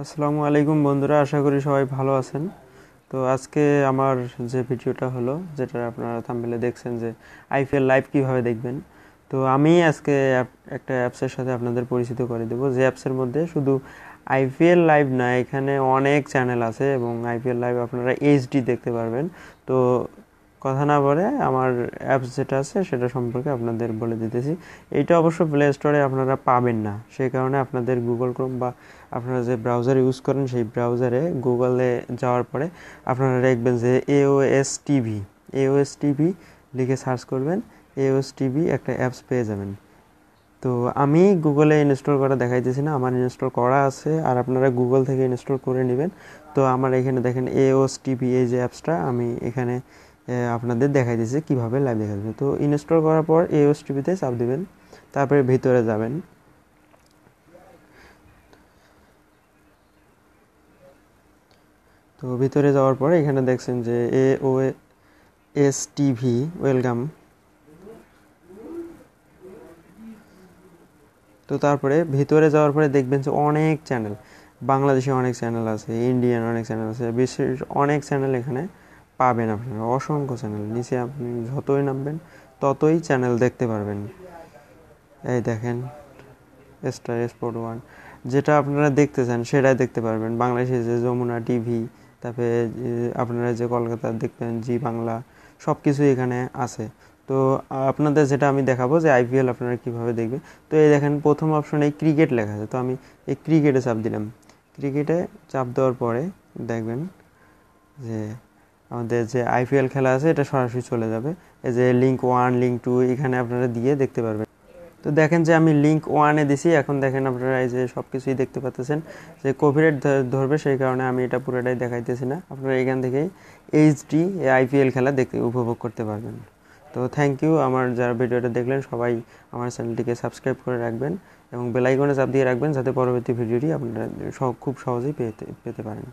আসসালামু আলাইকুম বন্ধুরা আশা করি সবাই ভালো আছেন তো আজকে আমার যে ভিডিওটা হলো যেটা আপনারা থাম্বেলে দেখছেন যে আইপিএল লাইভ কিভাবে দেখবেন তো আমি আজকে একটা অ্যাপসের সাথে আপনাদের পরিচিত করে দেবো যে অ্যাপসের মধ্যে শুধু আইপিএল লাইভ না এখানে অনেক চ্যানেল আছে এবং আইপিএল লাইভ আপনারা এইচডি দেখতে পারবেন তো কথা না বলে আমার অ্যাপস যেটা আছে সেটা সম্পর্কে আপনাদের বলে দিতেছি এইটা অবশ্য প্লে স্টোরে আপনারা পাবেন না সেই কারণে আপনাদের গুগল ক্রোম বা আপনারা যে ব্রাউজার ইউজ করেন সেই ব্রাউজারে গুগলে যাওয়ার পরে আপনারা দেখবেন যে এওএস টিভি এওএস টিভি লিখে সার্চ করবেন এওএস টিভি একটা অ্যাপস পেয়ে যাবেন তো আমি গুগলে ইনস্টল করা দেখাইতেছি না আমার ইনস্টল করা আছে আর আপনারা গুগল থেকে ইনস্টল করে নেবেন তো আমার এখানে দেখেন এওএস টিভি এই যে অ্যাপসটা আমি এখানে আপনাদের দেখাই দিয়েছে কীভাবে লাইভ দেখা যাবে তো ইনস্টল করার পর এই ওস টিভিতে চাপ দেবেন তারপরে ভিতরে যাবেন তো ভিতরে যাওয়ার পর এখানে দেখছেন যে A O S TV welcome তো তারপরে ভিতরে যাওয়ার পরে দেখবেন যে অনেক চ্যানেল বাংলাদেশে অনেক চ্যানেল আছে ইন্ডিয়ান অনেক চ্যানেল আছে বিশ্বের অনেক চ্যানেল এখানে পাবেন আপনারা অসংখ্য চ্যানেল নিচে আপনি যতই নামবেন ততই চ্যানেল দেখতে পারবেন এই দেখেন স্টার স্পোর্ট ওয়ান যেটা আপনারা দেখতে চান সেটাই দেখতে পারবেন বাংলাদেশে যে যমুনা টিভি তারপরে আপনারা যে কলকাতার দেখবেন জি বাংলা সব কিছুই এখানে আছে তো আপনাদের যেটা আমি দেখাবো যে আইপিএল আপনারা কিভাবে দেখবেন তো এই দেখেন প্রথম অপশনে ক্রিকেট লেখা আছে তো আমি এই ক্রিকেটে চাপ দিলাম ক্রিকেটে চাপ দেওয়ার পরে দেখবেন যে আমাদের যে আইপিএল খেলা আছে এটা সরাসরি চলে যাবে এই যে লিঙ্ক ওয়ান লিঙ্ক টু এখানে আপনারা দিয়ে দেখতে পারবেন তো দেখেন যে আমি লিঙ্ক ওয়ানে দিছি এখন দেখেন আপনারা এই যে সব কিছুই দেখতে পাচ্তেছেন যে কোভিড ধরবে সেই কারণে আমি এটা পুরোটাই দেখাইতেছি না আপনারা এখান থেকেই এইচডি আইপিএল খেলা দেখতে উপভোগ করতে পারবেন তো থ্যাংক ইউ আমার যারা ভিডিওটা দেখলেন সবাই আমার চ্যানেলটিকে সাবস্ক্রাইব করে রাখবেন এবং বেলাইকনে চাপ দিয়ে রাখবেন যাতে পরবর্তী ভিডিওটি আপনারা খুব সহজেই পেতে পেতে পারেন